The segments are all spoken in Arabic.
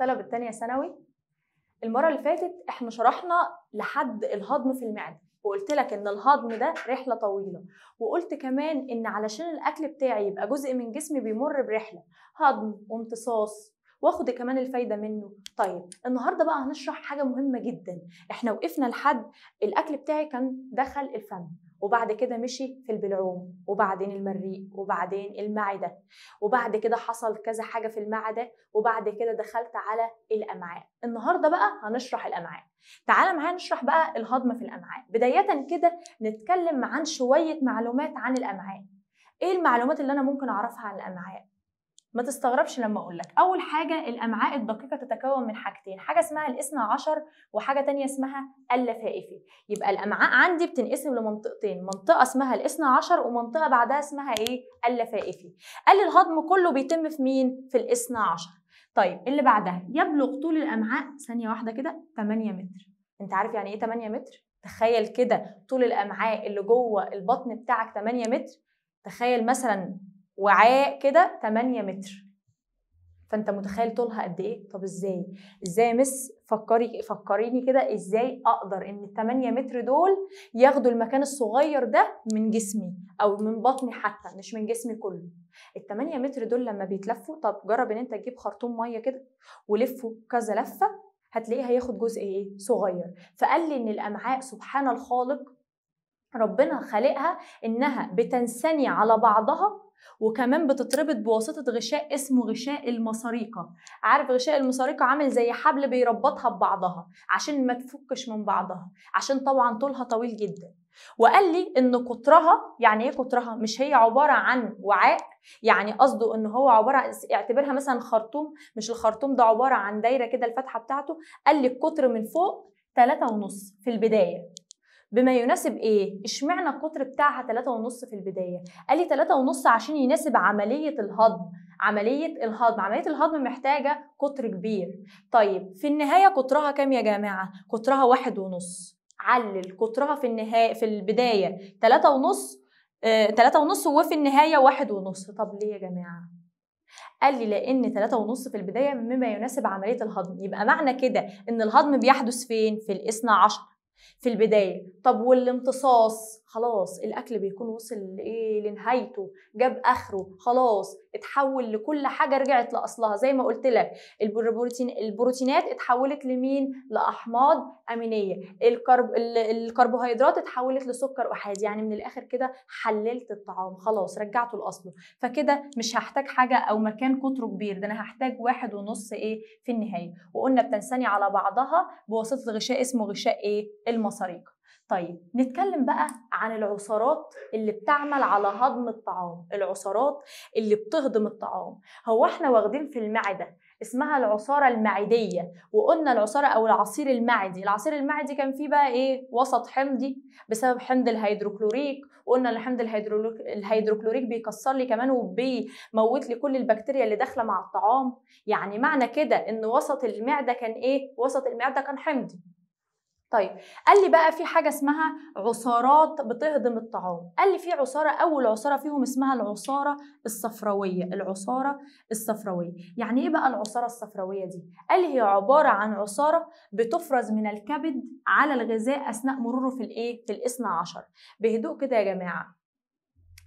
طلب الثانيه ثانوي المره اللي فاتت احنا شرحنا لحد الهضم في المعده وقلت لك ان الهضم ده رحله طويله وقلت كمان ان علشان الاكل بتاعي يبقى جزء من جسمي بيمر برحله هضم وامتصاص واخد كمان الفايده منه طيب النهارده بقى هنشرح حاجه مهمه جدا احنا وقفنا لحد الاكل بتاعي كان دخل الفم وبعد كده مشي في البلعوم وبعدين المريء وبعدين المعدة وبعد كده حصل كذا حاجة في المعدة وبعد كده دخلت على الأمعاء النهاردة بقى هنشرح الأمعاء تعال معايا نشرح بقى الهضم في الأمعاء بداية كده نتكلم عن شوية معلومات عن الأمعاء ايه المعلومات اللي انا ممكن اعرفها عن الامعاء ما تستغربش لما اقول لك اول حاجه الامعاء الدقيقه تتكون من حاجتين حاجه اسمها الاثنى عشر وحاجه تانية اسمها اللفائفي يبقى الامعاء عندي بتنقسم لمنطقتين منطقه اسمها الاثنى عشر ومنطقه بعدها اسمها ايه اللفائفي قال الهضم كله بيتم في مين في الاثنى عشر طيب اللي بعدها يبلغ طول الامعاء ثانيه واحده كده 8 متر انت عارف يعني ايه 8 متر تخيل كده طول الامعاء اللي جوه البطن بتاعك 8 متر تخيل مثلا وعاء كده 8 متر فانت متخيل طولها قد ايه طب ازاي ازاي مس فكري فكريني كده ازاي اقدر ان ال 8 متر دول ياخدوا المكان الصغير ده من جسمي او من بطني حتى مش من جسمي كله ال 8 متر دول لما بيتلفوا طب جرب ان انت تجيب خرطوم ميه كده ولفه كذا لفه هتلاقيه هياخد جزء ايه صغير فقال لي ان الامعاء سبحان الخالق ربنا خلقها انها بتنثني على بعضها وكمان بتتربط بواسطه غشاء اسمه غشاء المصاريقه عارف غشاء المصاريقه عامل زي حبل بيربطها ببعضها عشان ما تفكش من بعضها عشان طبعا طولها طويل جدا وقال لي ان قطرها يعني ايه قطرها مش هي عباره عن وعاء يعني قصده ان هو عباره اعتبرها مثلا خرطوم مش الخرطوم ده عباره عن دايره كده الفتحه بتاعته قال لي القطر من فوق ثلاثة ونص في البدايه بما يناسب ايه؟ اشمعنى القطر بتاعها 3.5 في البدايه؟ قال لي 3.5 عشان يناسب عمليه الهضم، عملية الهضم عملية الهضم محتاجة قطر كبير طيب في النهاية قطرها كام يا جماعة؟ قطرها 1.5، علل قطرها في النهاية في البداية 3.5 ونص آه، ونص وفي النهاية 1.5، طب ليه يا جماعة؟ قال لي لأن 3.5 في البداية مما يناسب عملية الهضم يبقى معنى كده إن الهضم بيحدث فين؟ في الإثنى عشر في البداية طب والامتصاص خلاص الاكل بيكون وصل لايه لنهايته جاب اخره خلاص اتحول لكل حاجه رجعت لاصلها زي ما قلت لك البروتين البروتينات اتحولت لمين لاحماض امينيه الكرب الكربوهيدرات اتحولت لسكر احادي يعني من الاخر كده حللت الطعام خلاص رجعته لاصله فكده مش هحتاج حاجه او مكان قطره كبير ده انا هحتاج واحد ونص ايه في النهايه وقلنا بتنثني على بعضها بواسطه غشاء اسمه غشاء ايه المصاريق طيب نتكلم بقى عن العصارات اللي بتعمل على هضم الطعام العصارات اللي بتهضم الطعام هو احنا واخدين في المعده اسمها العصاره المعديه وقلنا العصاره او العصير المعدي العصير المعدي كان فيه بقى ايه وسط حمضي بسبب حمض الهيدروكلوريك وقلنا الحمض الهيدروكلوريك بيكسر لي كمان وبيموت لي كل البكتيريا اللي داخله مع الطعام يعني معنى كده ان وسط المعده كان ايه وسط المعده كان حمضي طيب قال لي بقى في حاجه اسمها عصارات بتهضم الطعام قال لي في عصاره اول عصاره فيهم اسمها العصاره الصفراويه العصاره الصفراويه يعني ايه بقى العصاره الصفراويه دي قال لي هي عباره عن عصاره بتفرز من الكبد على الغذاء اثناء مروره في الايه في الاثنى عشر بهدوء كده يا جماعه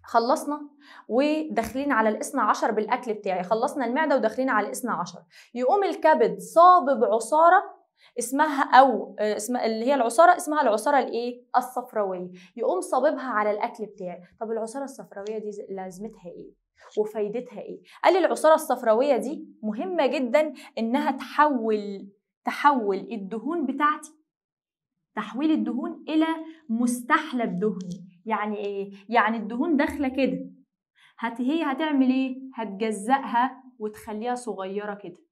خلصنا وداخلين على الاثنى عشر بالاكل بتاعي خلصنا المعده وداخلين على الاثنى عشر يقوم الكبد صابب عصاره اسمها او آه، اسم اللي هي العصاره اسمها العصاره الايه الصفراويه يقوم صاببها على الاكل بتاعي طب العصاره الصفراويه دي لازمتها ايه وفايدتها ايه قال العصاره الصفراويه دي مهمه جدا انها تحول تحول الدهون بتاعتي تحويل الدهون الى مستحلب دهني يعني ايه يعني الدهون داخله كده هت هي هتعمل ايه هتجزقها وتخليها صغيره كده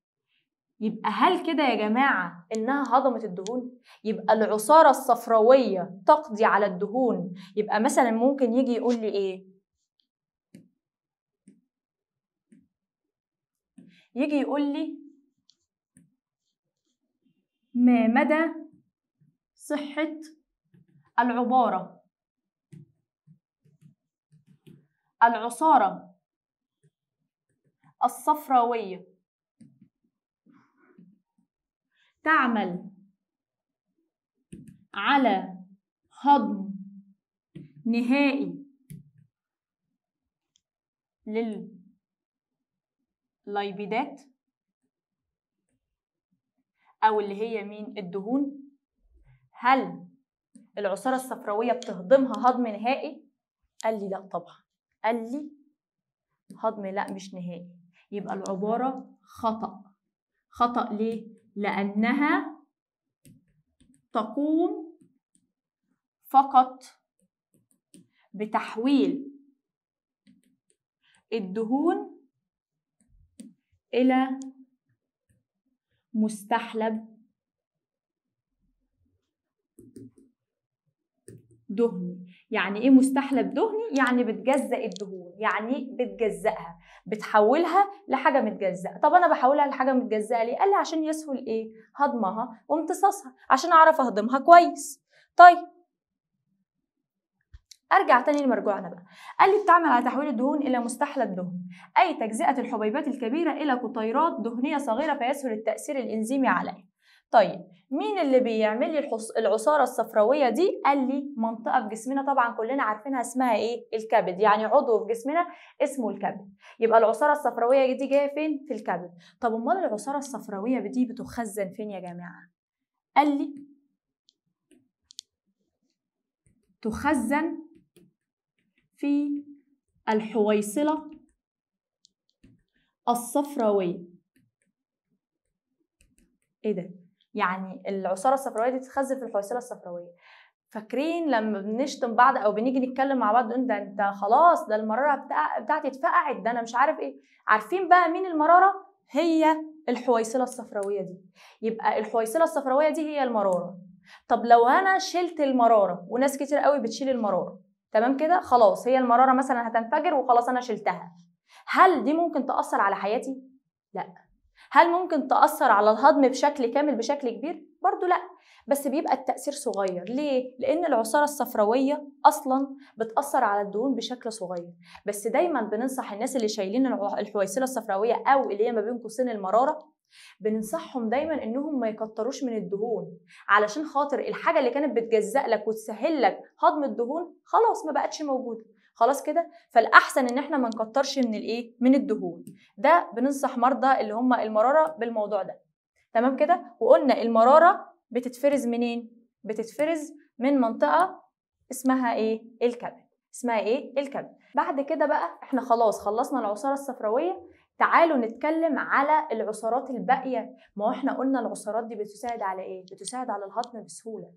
يبقى هل كده يا جماعة إنها هضمت الدهون؟ يبقى العصارة الصفراوية تقضي على الدهون يبقى مثلا ممكن يجي يقول لي إيه؟ يجي يقول لي ما مدى صحة العبارة العصارة الصفراوية تعمل على هضم نهائي لللايبيدات أو اللي هي مين الدهون هل العصارة الصفراوية بتهضمها هضم نهائي؟ قال لي لا طبعا قال لي هضم لا مش نهائي يبقى العبارة خطأ خطأ ليه؟ لأنها تقوم فقط بتحويل الدهون إلى مستحلب دهني يعني ايه مستحلب دهني يعني بتجزأ الدهون يعني إيه بتجزأها بتحولها لحاجه متجزأه طب انا بحولها لحاجه متجزأه ليه قال لي عشان يسهل ايه هضمها وامتصاصها عشان اعرف اهضمها كويس طيب ارجع تاني لمرجوعنا بقى قال لي بتعمل على تحويل الدهون الى مستحلب دهن اي تجزئه الحبيبات الكبيره الى قطيرات دهنيه صغيره فيسهل التاثير الانزيمي عليها طيب مين اللي بيعمل لي العصاره الصفراويه دي قال لي منطقه في جسمنا طبعا كلنا عارفينها اسمها ايه الكبد يعني عضو في جسمنا اسمه الكبد يبقى العصاره الصفراويه دي جايه فين في الكبد طب امال العصاره الصفراويه دي بتخزن فين يا جماعه قال لي تخزن في الحويصله الصفراويه ايه ده يعني العصاره الصفراويه دي تتخزن في الحويصله الصفراويه فاكرين لما بنشتم بعض او بنيجي نتكلم مع بعض نقول ده انت خلاص ده المراره بتاع بتاعتي اتفقعت ده انا مش عارف ايه عارفين بقى مين المراره هي الحويصله الصفراويه دي يبقى الحويصله الصفراويه دي هي المراره طب لو انا شلت المراره وناس كتير قوي بتشيل المراره تمام كده خلاص هي المراره مثلا هتنفجر وخلاص انا شلتها هل دي ممكن تاثر على حياتي لا هل ممكن تأثر على الهضم بشكل كامل بشكل كبير؟ برضو لا بس بيبقى التأثير صغير ليه؟ لأن العصارة الصفراوية أصلا بتأثر على الدهون بشكل صغير بس دايما بننصح الناس اللي شايلين الحويصلة الصفراوية أو اللي هي ما بين قوسين المرارة بننصحهم دايما انهم ما يكتروش من الدهون علشان خاطر الحاجه اللي كانت بتجزأ لك وتسهل لك هضم الدهون خلاص ما بقتش موجوده خلاص كده فالاحسن ان احنا ما نكترش من الايه من الدهون ده بننصح مرضى اللي هم المراره بالموضوع ده تمام كده وقلنا المراره بتتفرز منين بتتفرز من منطقه اسمها ايه الكبد اسمها ايه الكبد بعد كده بقى احنا خلاص خلصنا العصاره الصفراويه تعالوا نتكلم على العصارات الباقيه ما احنا قلنا العصارات دي بتساعد على ايه بتساعد على الهضم بسهوله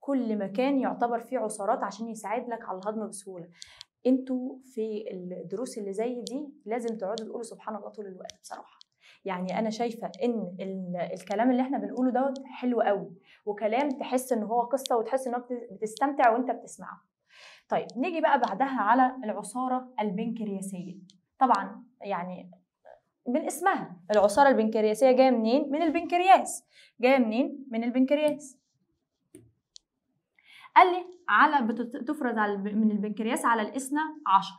كل مكان يعتبر فيه عصارات عشان يساعد لك على الهضم بسهوله انتوا في الدروس اللي زي دي لازم تقعدوا تقولوا سبحان الله طول الوقت بصراحه يعني انا شايفه ان الكلام اللي احنا بنقوله دوت حلو قوي وكلام تحس ان هو قصه وتحس ان بتستمتع وانت بتسمعه طيب نيجي بقى بعدها على العصاره البنكرياسيه طبعا يعني من اسمها العصاره البنكرياسيه جايه منين من البنكرياس جايه منين من البنكرياس قال لي على بتفرز على من البنكرياس على الاثنى عشر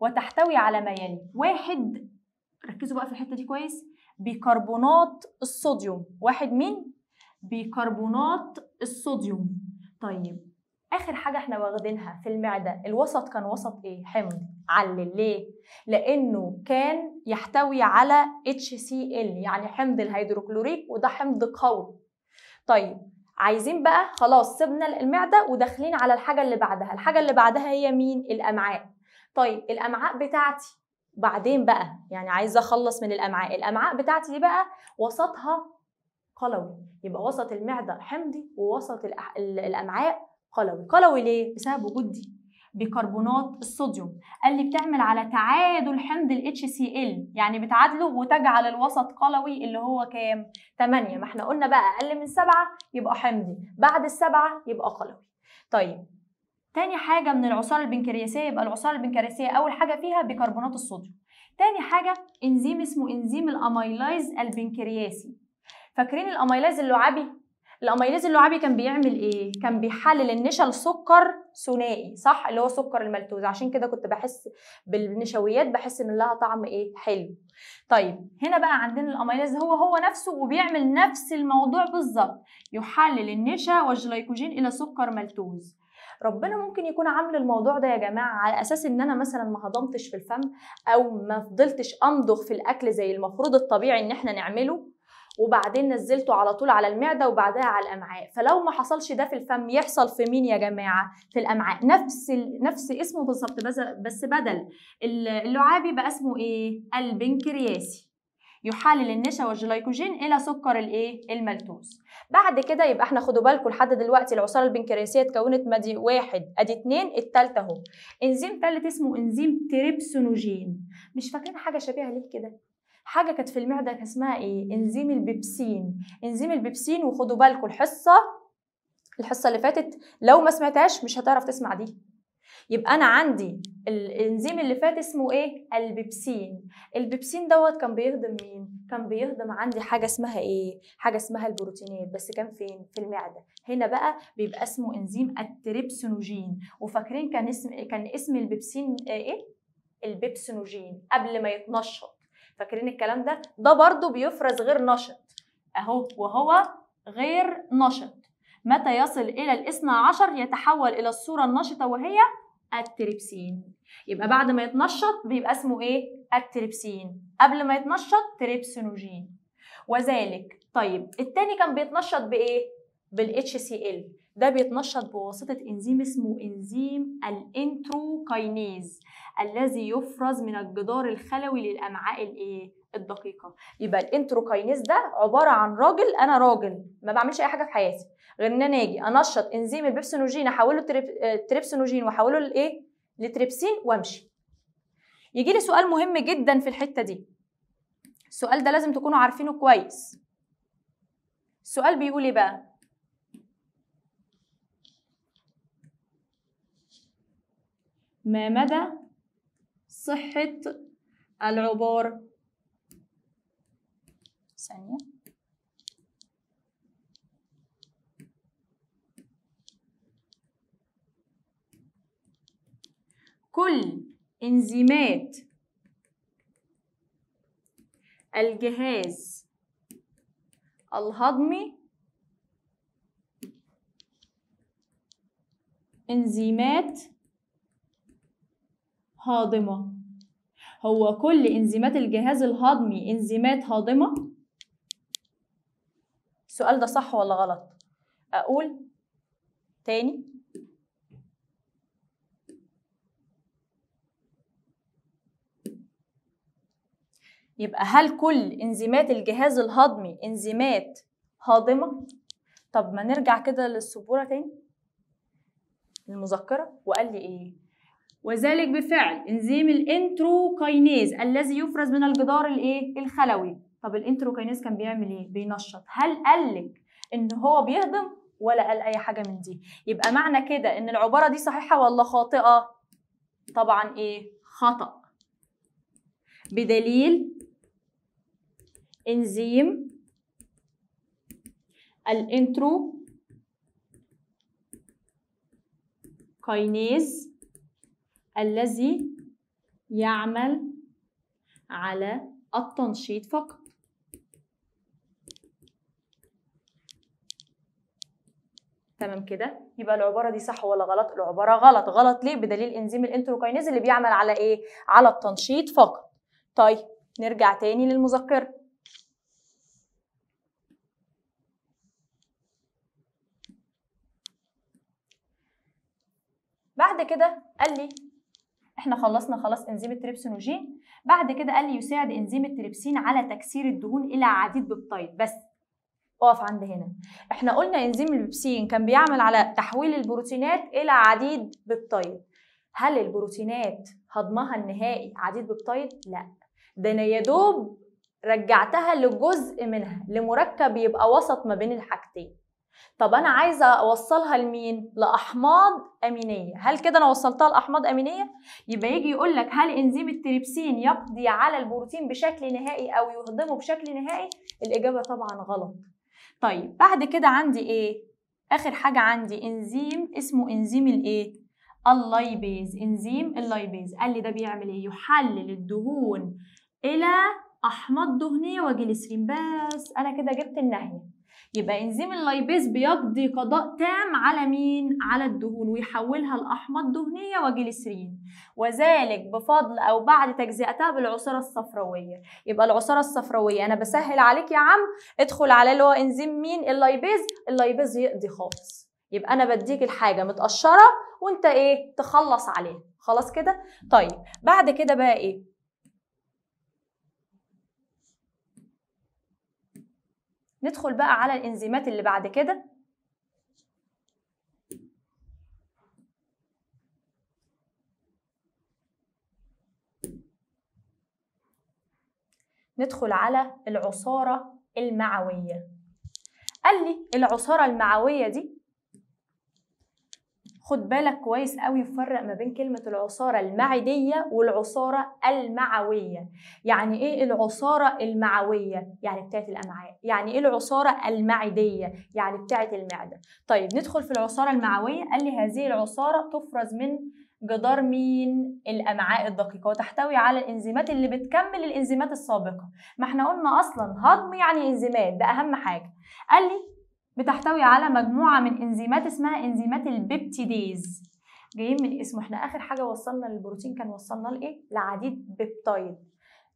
وتحتوي على ما يلي واحد ركزوا بقى في الحته دي كويس بيكربونات الصوديوم واحد مين بيكربونات الصوديوم طيب اخر حاجه احنا واخدينها في المعده الوسط كان وسط ايه حمض علل ليه لانه كان يحتوي على HCl يعني حمض الهيدروكلوريك وده حمض قوي طيب عايزين بقى خلاص سيبنا المعدة وداخلين على الحاجة اللي بعدها الحاجة اللي بعدها هي مين الأمعاء طيب الأمعاء بتاعتي بعدين بقى يعني عايزة أخلص من الأمعاء الأمعاء بتاعتي دي بقى وسطها قلوي يبقى وسط المعدة حمضي ووسط الأمعاء قلوي قلوي ليه؟ بسبب وجود دي بيكربونات الصوديوم قال لي بتعمل على تعادل حمض ال HCl يعني بتعادله وتجعل الوسط قلوي اللي هو كام 8 ما احنا قلنا بقى اقل من 7 يبقى حمضي بعد السبعة يبقى قلوي طيب تاني حاجة من العصارة البنكرياسية يبقى العصارة البنكرياسية أول حاجة فيها بيكربونات الصوديوم تاني حاجة إنزيم اسمه إنزيم الأميلايز البنكرياسي فاكرين الأميلايز اللعابي الاميليز اللعابي كان بيعمل ايه كان بيحلل النشا لسكر ثنائي صح اللي هو سكر الملتوز عشان كده كنت بحس بالنشويات بحس ان لها طعم ايه حلو طيب هنا بقى عندنا الاميليز هو هو نفسه وبيعمل نفس الموضوع بالظبط يحلل النشا والجليكوجين الى سكر ملتوز ربنا ممكن يكون عامل الموضوع ده يا جماعه على اساس ان انا مثلا ما هضمتش في الفم او ما فضلتش امضغ في الاكل زي المفروض الطبيعي ان احنا نعمله وبعدين نزلته على طول على المعده وبعدها على الامعاء فلو ما حصلش ده في الفم يحصل في مين يا جماعه في الامعاء نفس ال... نفس اسمه بالظبط بس بدل اللعاب يبقى اسمه ايه البنكرياسي يحالل النشا والجلايكوجين الى سكر الايه الملتوز بعد كده يبقى احنا خدوا بالكم لحد دلوقتي العصاره البنكرياسيه اتكونت مادي واحد ادي اتنين التالتة اهو انزيم تالت اسمه انزيم تريبسونوجين مش فاكرين حاجه شبيهه ليه كده حاجه كانت في المعده كان اسمها ايه انزيم البيبسين انزيم البيبسين وخدوا بالكم الحصه الحصه اللي فاتت لو ما سمعتهاش مش هتعرف تسمع دي يبقى انا عندي الانزيم اللي فات اسمه ايه البيبسين البيبسين دوت كان بيهضم مين كان بيهضم عندي حاجه اسمها ايه حاجه اسمها البروتينات بس كان فين في المعده هنا بقى بيبقى اسمه انزيم التريبسينوجين وفاكرين كان اسم كان اسم البيبسين ايه البيبسينوجين قبل ما يتنشط فاكرين الكلام ده ده برضو بيفرز غير نشط اهو وهو غير نشط متى يصل الى الاثنى عشر يتحول الى الصوره النشطه وهي التريبسين يبقى بعد ما يتنشط بيبقى اسمه ايه التريبسين قبل ما يتنشط تريبسينوجين وذلك طيب التاني كان بيتنشط بايه بال HCL ده بيتنشط بواسطه انزيم اسمه انزيم الانتروكاينيز الذي يفرز من الجدار الخلوي للامعاء الايه الدقيقه يبقى الانتروكاينيز ده عباره عن راجل انا راجل ما بعملش اي حاجه في حياتي غير ان انا اجي انشط انزيم البيبسينوجين احوله آه، تريبسينوجين واحوله لايه لتريبسين وامشي يجي لي سؤال مهم جدا في الحته دي السؤال ده لازم تكونوا عارفينه كويس السؤال بيقول ايه بقى ما مدى صحة العبور ثانية كل انزيمات الجهاز الهضمي انزيمات هاضمه هو كل انزيمات الجهاز الهضمي انزيمات هاضمة السؤال ده صح ولا غلط أقول تاني يبقى هل كل انزيمات الجهاز الهضمي انزيمات هاضمة؟ طب ما نرجع كده للسبورة تاني المذكرة وقال لي ايه؟ وذلك بفعل انزيم الانتروكاينيز الذي يفرز من الجدار الايه الخلوي طب الانتروكاينيز كان بيعمل ايه بينشط هل قال لك ان هو بيهضم ولا قال اي حاجه من دي يبقى معنى كده ان العباره دي صحيحه ولا خاطئه طبعا ايه خطا بدليل انزيم الانترو كاينيز الذي يعمل على التنشيط فقط تمام كده يبقى العباره دي صح ولا غلط العباره غلط غلط ليه بدليل انزيم الانتروكينيز اللي بيعمل على ايه على التنشيط فقط طيب نرجع تاني للمذكره بعد كده قال لي احنا خلصنا خلاص انزيم التريبسينوجين بعد كده قال لي يساعد انزيم التريبسين على تكسير الدهون الى عديد بيبتايد بس اقف عند هنا احنا قلنا انزيم البيبسين كان بيعمل على تحويل البروتينات الى عديد بيبتايد هل البروتينات هضمها النهائي عديد بيبتايد لا ده انا يا دوب رجعتها لجزء منها لمركب يبقى وسط ما بين الحاجتين طب انا عايزه اوصلها لمين لاحماض امينيه هل كده انا وصلتها لاحماض امينيه يبقى يجي يقول لك هل انزيم التريبسين يقضي على البروتين بشكل نهائي او يهضمه بشكل نهائي الاجابه طبعا غلط طيب بعد كده عندي ايه اخر حاجه عندي انزيم اسمه انزيم الايه اللايبيز انزيم اللايبيز قال لي ده بيعمل ايه يحلل الدهون الى احماض دهنيه وجليسرين بس انا كده جبت النهايه يبقى انزيم اللايبيز بيقضي قضاء تام على مين؟ على الدهون ويحولها لأحماض دهنية وجليسرين وذلك بفضل أو بعد تجزئتها بالعصارة الصفراوية يبقى العصارة الصفراوية أنا بسهل عليك يا عم ادخل على اللي هو انزيم مين؟ اللايبيز اللايبيز يقضي خالص يبقى أنا بديك الحاجة متقشرة وأنت إيه؟ تخلص عليها خلاص كده؟ طيب بعد كده بقى إيه؟ ندخل بقى على الانزيمات اللي بعد كده ندخل على العصارة المعوية قال لي العصارة المعوية دي خد بالك كويس قوي فرق ما بين كلمة العصارة المعدية والعصارة المعوية يعني ايه العصارة المعوية يعني بتاعة الامعاء يعني ايه العصارة المعدية يعني بتاعة المعدة طيب ندخل في العصارة المعوية قال لي هذه العصارة تفرز من جدار مين الامعاء الدقيقه وتحتوي على الانزيمات اللي بتكمل الانزيمات السابقه ما احنا قلنا اصلا هضم يعني انزيمات ده اهم حاجه قال لي بتحتوي على مجموعة من انزيمات اسمها انزيمات البيبتيديز جايين من اسمه احنا اخر حاجة وصلنا للبروتين كان وصلنا لايه لعديد بيبتايد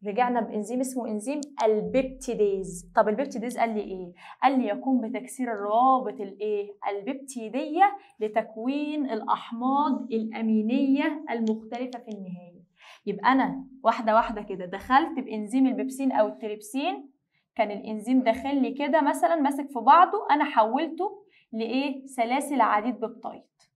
رجعنا بانزيم اسمه انزيم البيبتيديز طب البيبتيديز قال لي ايه قال لي يقوم بتكسير الروابط الايه البيبتيديه لتكوين الاحماض الامينيه المختلفه في النهايه يبقى انا واحده واحده كده دخلت بانزيم البيبسين او التريبسين كان الانزيم داخل لي كده مثلا ماسك في بعضه انا حولته لايه سلاسل عديد ببطايط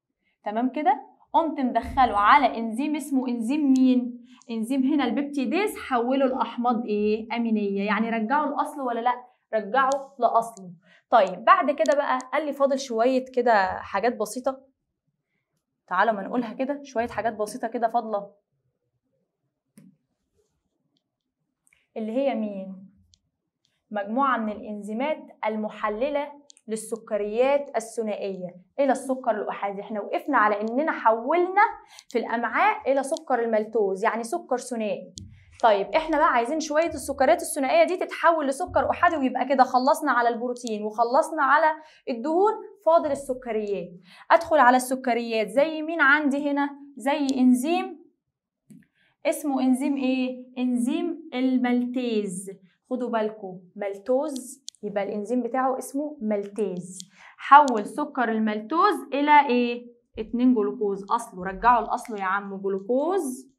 تمام كده قمت مدخله على انزيم اسمه انزيم مين انزيم هنا البيبتيديز حوله لاحماض ايه امينيه يعني رجعه الاصل ولا لا رجعه لاصله طيب بعد كده بقى قال لي فاضل شويه كده حاجات بسيطه تعالوا ما نقولها كده شويه حاجات بسيطه كده فاضله اللي هي مين مجموعة من الإنزيمات المحللة للسكريات الثنائية إلى السكر الأحادي احنا وقفنا على إننا حولنا في الأمعاء إلى سكر الملتوز يعني سكر ثنائي طيب احنا بقى عايزين شويه السكريات الثنائيه دي تتحول لسكر احادي ويبقى كده خلصنا على البروتين وخلصنا على الدهون فاضل السكريات ادخل على السكريات زي مين عندي هنا زي انزيم اسمه انزيم ايه انزيم الملتيز خدوا بالكم مالتوز يبقى الانزيم بتاعه اسمه مالتيز حول سكر المالتوز الى ايه اتنين جلوكوز اصله رجعوا لاصله يا عم جلوكوز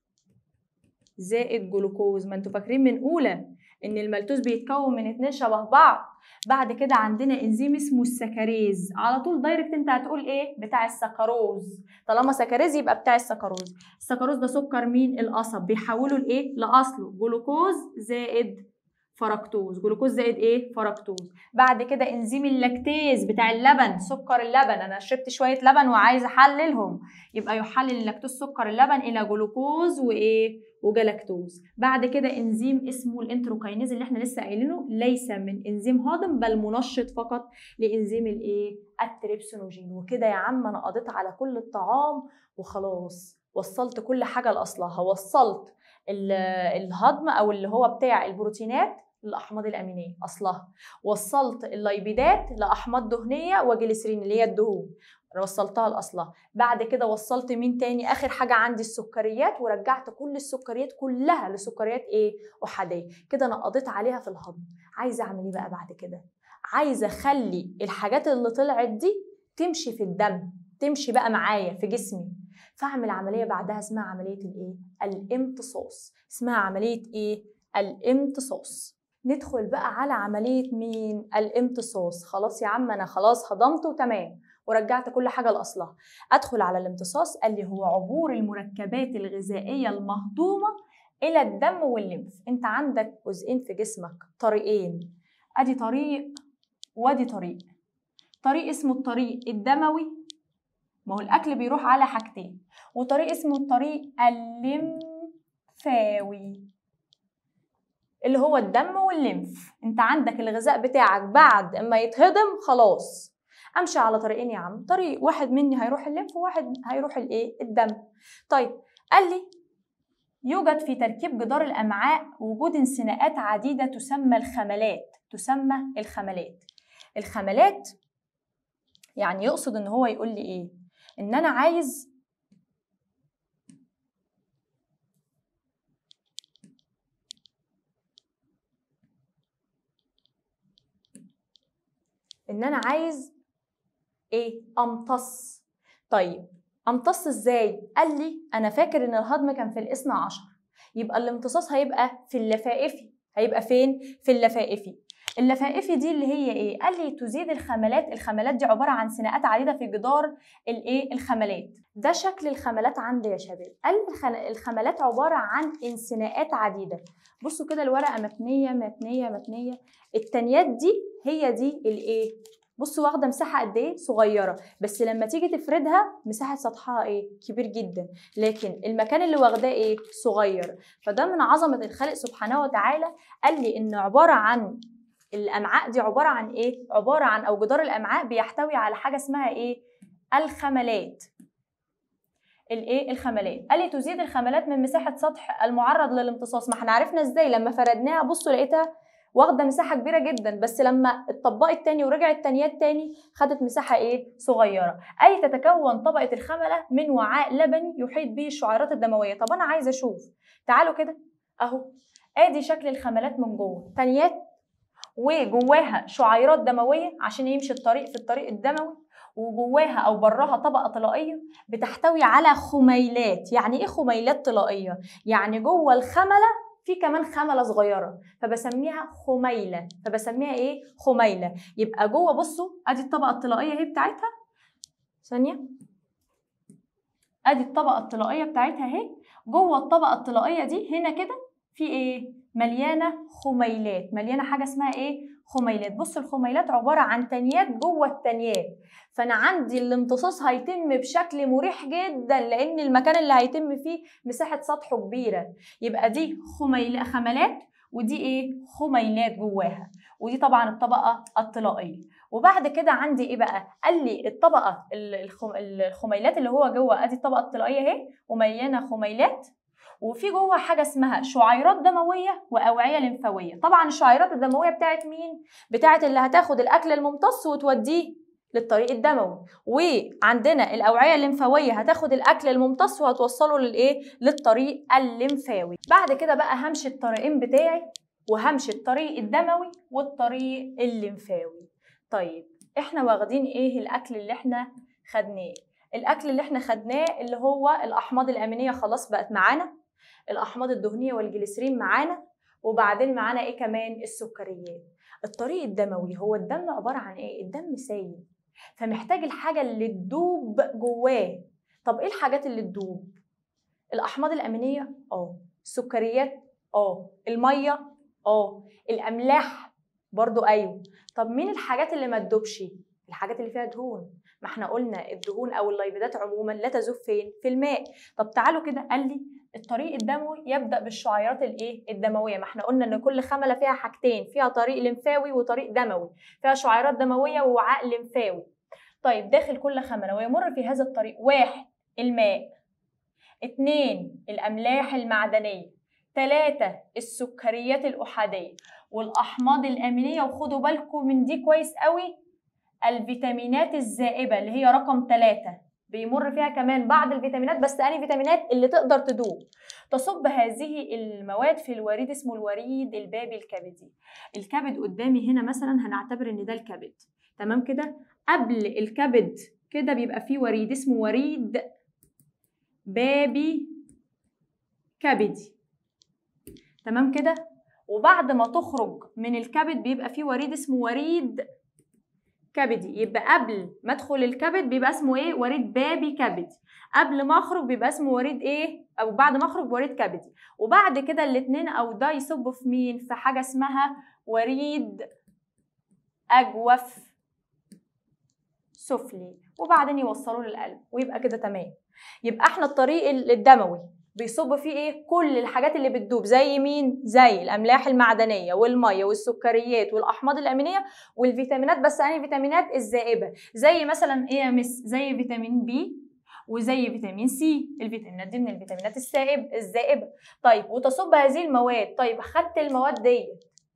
زائد جلوكوز ما انتوا فاكرين من اولى ان المالتوز بيتكون من اتنين شبه بعض بعد كده عندنا انزيم اسمه السكريز على طول دايركت انت هتقول ايه بتاع السكروز طالما سكريز يبقى بتاع السكروز السكروز ده سكر مين القصب بيحوله لايه لاصله جلوكوز زائد فركتوز جلوكوز زائد ايه فركتوز بعد كده انزيم اللاكتيز بتاع اللبن سكر اللبن انا شربت شويه لبن وعايزه احللهم يبقى يحلل اللاكتوز سكر اللبن الى جلوكوز وايه وجلاكتوز بعد كده انزيم اسمه الانتروكينيز اللي احنا لسه قايلينه ليس من انزيم هاضم بل منشط فقط لانزيم الايه التريبسينوجين وكده يا عم انا قضيت على كل الطعام وخلاص وصلت كل حاجه لاصلها وصلت الهضم او اللي هو بتاع البروتينات الاحماض الامينيه اصلها وصلت اللايبيدات لاحماض دهنيه وجليسرين اللي هي الدهون وصلتها لاصلها بعد كده وصلت مين تاني اخر حاجه عندي السكريات ورجعت كل السكريات كلها لسكريات ايه احاديه كده انا قضيت عليها في الهضم عايزه اعمل ايه بقى بعد كده عايزه اخلي الحاجات اللي طلعت دي تمشي في الدم تمشي بقى معايا في جسمي فاعمل عمليه بعدها اسمها عمليه الايه الامتصاص اسمها عمليه ايه الامتصاص ندخل بقى على عملية مين؟ الامتصاص خلاص يا عم أنا خلاص هضمته تمام ورجعت كل حاجة لأصلها أدخل على الامتصاص اللي هو عبور المركبات الغذائية المهضومة إلى الدم والليمف أنت عندك جزئين في جسمك طريقين أدي طريق وأدي طريق طريق اسمه الطريق الدموي ما هو الأكل بيروح على حاجتين وطريق اسمه الطريق الليمفاوي اللي هو الدم والليمف انت عندك الغذاء بتاعك بعد اما يتهضم خلاص امشي على طريقين يا عم طريق واحد مني هيروح الليمف وواحد هيروح الايه الدم طيب قال لي يوجد في تركيب جدار الامعاء وجود انسناءات عديده تسمى الخملات تسمى الخملات الخملات يعني يقصد ان هو يقول لي ايه ان انا عايز ان انا عايز ايه امتص طيب امتص ازاي قال لي انا فاكر ان الهضم كان في الاثنى عشر يبقى الامتصاص هيبقى في اللفائفي هيبقى فين في اللفائفي اللفائفي دي اللي هي ايه قال لي تزيد الخملات الخملات دي عباره عن سناءات عديده في جدار الايه الخملات ده شكل الخملات عندي يا شباب قال الخملات عباره عن انسناءات عديده بصوا كده الورقه متنيه متنيه متنيه التنيات دي هي دي الايه بصوا واخده مساحه قد ايه صغيره بس لما تيجي تفردها مساحه سطحها ايه كبير جدا لكن المكان اللي واخداه ايه صغير فده من عظمه الخالق سبحانه وتعالى قال لي ان عباره عن الامعاء دي عباره عن ايه عباره عن او جدار الامعاء بيحتوي على حاجه اسمها ايه الخملات الايه الخملات قال لي تزيد الخملات من مساحه سطح المعرض للامتصاص ما احنا عرفنا ازاي لما فردناها بصوا لقيتها واخده مساحه كبيره جدا بس لما اتطبقت تاني ورجعت تانيات تاني خدت مساحه ايه صغيره اي تتكون طبقه الخمله من وعاء لبني يحيط به الشعيرات الدمويه طب انا عايزه اشوف تعالوا كده اهو ادي شكل الخملات من جوه تانيات وجواها شعيرات دمويه عشان يمشي الطريق في الطريق الدموي وجواها او براها طبقه طلائيه بتحتوي على خميلات يعني ايه خميلات طلائيه يعني جوه الخمله في كمان خمله صغيره فبسميها خميله فبسميها ايه خميله يبقى جوه بصوا ادي الطبقه الطلائيه اهي بتاعتها ثانيه ادي الطبقه الطلائيه بتاعتها اهي جوه الطبقه الطلائيه دي هنا كده في ايه مليانه خميلات مليانه حاجه اسمها ايه خميلات بص الخميلات عباره عن تانيات جوه التانيات فانا عندي الامتصاص هيتم بشكل مريح جدا لان المكان اللي هيتم فيه مساحه سطحه كبيره يبقى دي خميلات خملات ودي ايه خميلات جواها ودي طبعا الطبقه الطلائيه وبعد كده عندي ايه بقى قال لي الطبقه الخميلات اللي هو جوه ادي الطبقه الطلائيه اهي ومليانه خميلات وفي جوه حاجه اسمها شعيرات دمويه واوعيه لمفاويه طبعا الشعيرات الدمويه بتاعت مين بتاعت اللي هتاخد الاكل الممتص وتوديه للطريق الدموي وعندنا الاوعيه الليمفاويه هتاخد الاكل الممتص وهتوصله للايه للطريق اللمفاوي بعد كده بقى همشي الطريقين بتاعي وهمشي الطريق الدموي والطريق الليمفاوي طيب احنا واخدين ايه الاكل اللي احنا خدناه الاكل اللي احنا خدناه اللي هو الاحماض الامينيه خلاص بقت معانا الاحماض الدهنيه والجليسرين معانا وبعدين معانا ايه كمان السكريات الطريق الدموي هو الدم عباره عن ايه الدم سايل فمحتاج الحاجه اللي تدوب جواه طب ايه الحاجات اللي تدوب الاحماض الامينيه اه السكريات اه الميه اه الاملاح برضو ايوه طب مين الحاجات اللي ما تدوبش الحاجات اللي فيها دهون ما احنا قلنا الدهون او اللايبيدات عموما لا تذوب فين في الماء طب تعالوا كده قال لي الطريق الدموي يبدا بالشعيرات الايه الدمويه ما احنا قلنا ان كل خمله فيها حاجتين فيها طريق لمفاوي وطريق دموي فيها شعيرات دمويه ووعاء لمفاوي طيب داخل كل خمله ويمر في هذا الطريق واحد الماء اتنين الاملاح المعدنيه ثلاثة السكريات الأحادية والأحماض الأمينية وخدوا بالكم من دي كويس قوي الفيتامينات الزائبة اللي هي رقم ثلاثة بيمر فيها كمان بعض الفيتامينات بس انهي فيتامينات اللي تقدر تدوم تصب هذه المواد في الوريد اسمه الوريد البابي الكبدي الكبد قدامي هنا مثلا هنعتبر ان ده الكبد تمام كده قبل الكبد كده بيبقى فيه وريد اسمه وريد بابي كبدي تمام كده وبعد ما تخرج من الكبد بيبقى فيه وريد اسمه وريد كبدي يبقى قبل ما ادخل الكبد بيبقى اسمه ايه وريد بابي كبدي قبل ما اخرج بيبقى اسمه وريد ايه او بعد ما اخرج وريد كبدي وبعد كده الاثنين او ده يصبوا في مين في حاجه اسمها وريد اجوف سفلي وبعدين يوصلوه للقلب ويبقى كده تمام يبقى احنا الطريق الدموي بيصب فيه ايه كل الحاجات اللي بتدوب زي مين زي الاملاح المعدنيه والميه والسكريات والاحماض الامينيه والفيتامينات بس يعني فيتامينات الزائبه زي مثلا ايه يا مس زي فيتامين بي وزي فيتامين سي الفيتامينات دي من الفيتامينات السائب الزائبه طيب وتصب هذه المواد طيب خدت المواد دي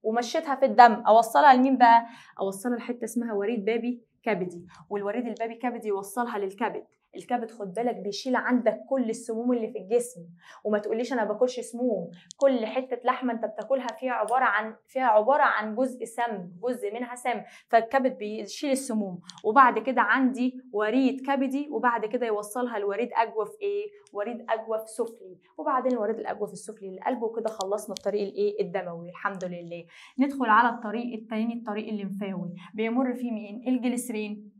ومشيتها في الدم اوصلها لمين بقى اوصلها لحته اسمها وريد بابي كبدي والوريد البابي كبدي يوصلها للكبد الكبد خد بالك بيشيل عندك كل السموم اللي في الجسم وما تقوليش انا باكلش سموم كل حته لحمه انت بتاكلها فيها عباره عن فيها عباره عن جزء سم جزء منها سم فالكبد بيشيل السموم وبعد كده عندي وريد كبدي وبعد كده يوصلها لوريد اجوف ايه وريد اجوف سفلي وبعدين الوريد الاجوف السفلي للقلب وكده خلصنا الطريق الايه الدموي الحمد لله ندخل على الطريق الثاني الطريق الليمفاوي بيمر فيه مين الجليسرين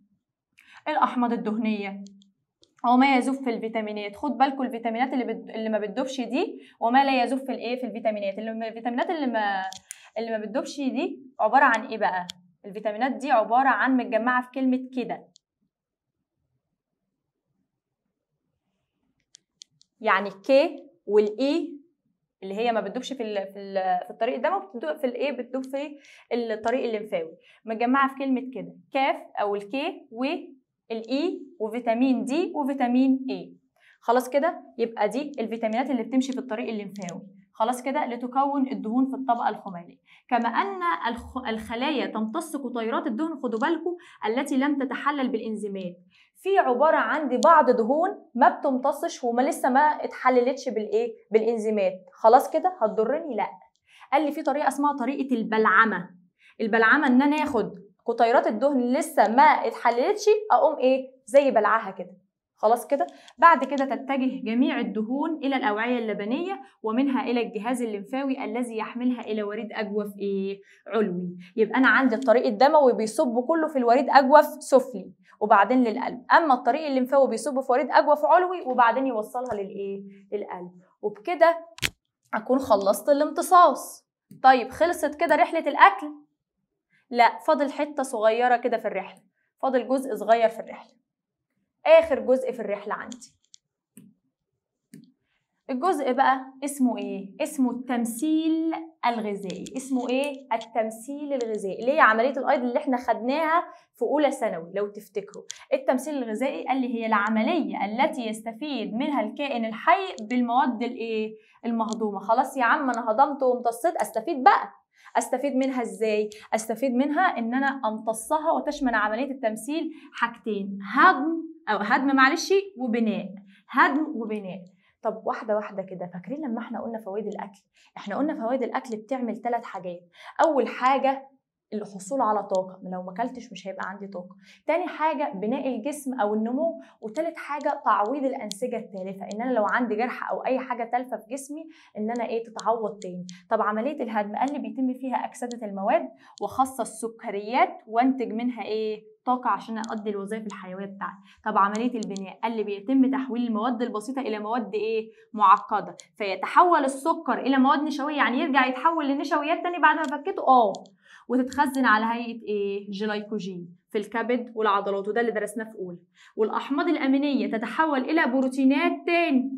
الاحماض الدهنيه وما يذوب في الفيتامينات خد بالكم الفيتامينات اللي, بد... اللي ما بتدوبش دي وما لا يذوب في الايه في الفيتامينات اللي... الفيتامينات اللي ما اللي ما بتدوبش دي عباره عن ايه بقى الفيتامينات دي عباره عن متجمعه في كلمه كده يعني الكي والاي e اللي هي ما بتدوبش في في, في الطريق الدموي بتدوب في الايه بتدوب في الطريق الليمفاوي متجمعه في كلمه كده كاف او الكي و الاي e وفيتامين دي وفيتامين اي خلاص كده يبقى دي الفيتامينات اللي بتمشي في الطريق الليمفاوي خلاص كده لتكون الدهون في الطبقة الخماليه كما أن الخلايا تمتص قطيرات الدهن خدوا بالكم التي لم تتحلل بالإنزيمات في عبارة عندي بعض دهون ما بتمتصش وما لسه ما اتحللتش بالإيه بالإنزيمات خلاص كده هتضرني لا قال لي في طريقة اسمها طريقة البلعمة البلعمة إن أنا آخد قطيرات الدهن لسه ما اتحللتش اقوم ايه زي بلعها كده خلاص كده بعد كده تتجه جميع الدهون الى الاوعيه اللبنيه ومنها الى الجهاز الليمفاوي الذي يحملها الى وريد اجوف ايه علوي يبقى انا عندي الطريق الدموي بيصب كله في الوريد اجوف سفلي وبعدين للقلب اما الطريق الليمفاوي بيصب في وريد اجوف علوي وبعدين يوصلها للايه للقلب وبكده اكون خلصت الامتصاص طيب خلصت كده رحله الاكل لا فاضل حته صغيره كده في الرحله فاضل جزء صغير في الرحله اخر جزء في الرحله عندي الجزء بقى اسمه ايه اسمه التمثيل الغذائي اسمه ايه التمثيل الغذائي اللي هي عمليه الايض اللي احنا خدناها في اولى ثانوي لو تفتكروا التمثيل الغذائي قال لي هي العمليه التي يستفيد منها الكائن الحي بالمواد الايه المهضومه خلاص يا عم انا هضمت وامتصيت استفيد بقى استفيد منها ازاي استفيد منها ان انا امتصها وتشمل عمليه التمثيل حاجتين هضم او هدم معلش وبناء هدم وبناء طب واحده واحده كده فاكرين لما احنا قلنا فوائد الاكل احنا قلنا فوائد الاكل بتعمل ثلاث حاجات اول حاجه الحصول على طاقه لو ما اكلتش مش هيبقى عندي طاقه تاني حاجه بناء الجسم او النمو وتالت حاجه تعويض الانسجه التالفه ان انا لو عندي جرح او اي حاجه تالفه في جسمي ان انا ايه تتعوض تاني طب عمليه الهضم قال لي بيتم فيها اكسده المواد وخاصه السكريات وانتج منها ايه طاقة عشان أقضي الوظائف الحيوية بتاعتي طب عملية البناء لي بيتم تحويل المواد البسيطة إلى مواد إيه معقدة فيتحول السكر إلى مواد نشوية يعني يرجع يتحول لنشويات تاني بعد ما فكته آه وتتخزن على هيئه ايه جلايكوجين في الكبد والعضلات وده اللي درسناه في اولى والاحماض الامينيه تتحول الى بروتينات تاني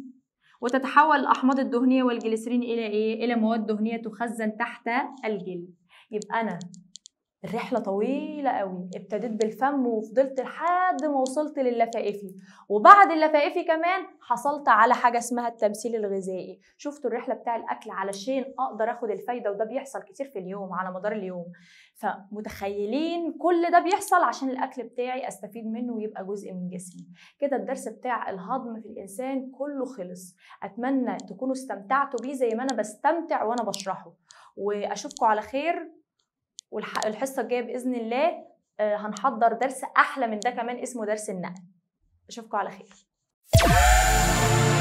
وتتحول الاحماض الدهنيه والجليسرين الى ايه الى مواد دهنيه تخزن تحت الجلد يبقى انا الرحله طويله قوي ابتديت بالفم وفضلت لحد ما وصلت للفائفي وبعد اللفائفي كمان حصلت على حاجه اسمها التمثيل الغذائي شفتوا الرحله بتاع الاكل علشان اقدر اخد الفايده وده بيحصل كتير في اليوم على مدار اليوم فمتخيلين كل ده بيحصل عشان الاكل بتاعي استفيد منه ويبقى جزء من جسمي كده الدرس بتاع الهضم في الانسان كله خلص اتمنى تكونوا استمتعتوا بيه زي ما انا بستمتع وانا بشرحه واشوفكم على خير والحصه الجايه باذن الله آه، هنحضر درس احلى من ده كمان اسمه درس النقل اشوفكم على خير